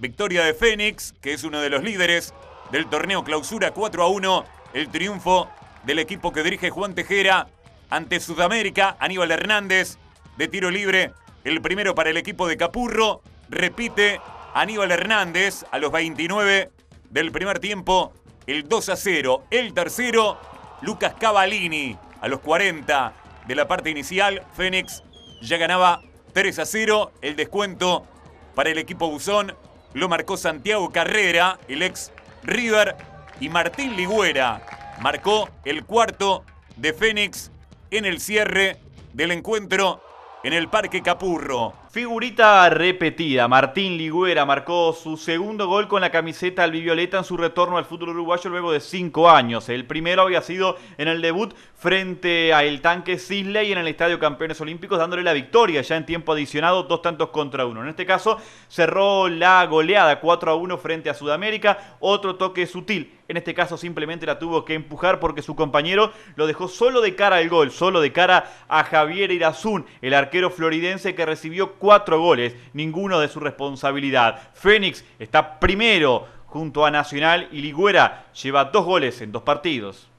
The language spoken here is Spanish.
victoria de Fénix, que es uno de los líderes del torneo clausura 4 a 1, el triunfo del equipo que dirige Juan Tejera ante Sudamérica, Aníbal Hernández, de tiro libre, el primero para el equipo de Capurro, repite Aníbal Hernández a los 29 del primer tiempo, el 2 a 0, el tercero, Lucas Cavalini a los 40 de la parte inicial, Fénix ya ganaba 3 a 0, el descuento para el equipo Buzón, lo marcó Santiago Carrera, el ex River, y Martín Ligüera marcó el cuarto de Fénix en el cierre del encuentro en el Parque Capurro. Figurita repetida, Martín Liguera marcó su segundo gol con la camiseta albivioleta en su retorno al fútbol uruguayo luego de cinco años. El primero había sido en el debut frente a el tanque Sisley en el Estadio Campeones Olímpicos, dándole la victoria ya en tiempo adicionado, dos tantos contra uno. En este caso cerró la goleada 4 a 1 frente a Sudamérica, otro toque sutil. En este caso simplemente la tuvo que empujar porque su compañero lo dejó solo de cara al gol, solo de cara a Javier Irazún, el arquero floridense que recibió cuatro goles, ninguno de su responsabilidad. Fénix está primero junto a Nacional y Ligüera lleva dos goles en dos partidos.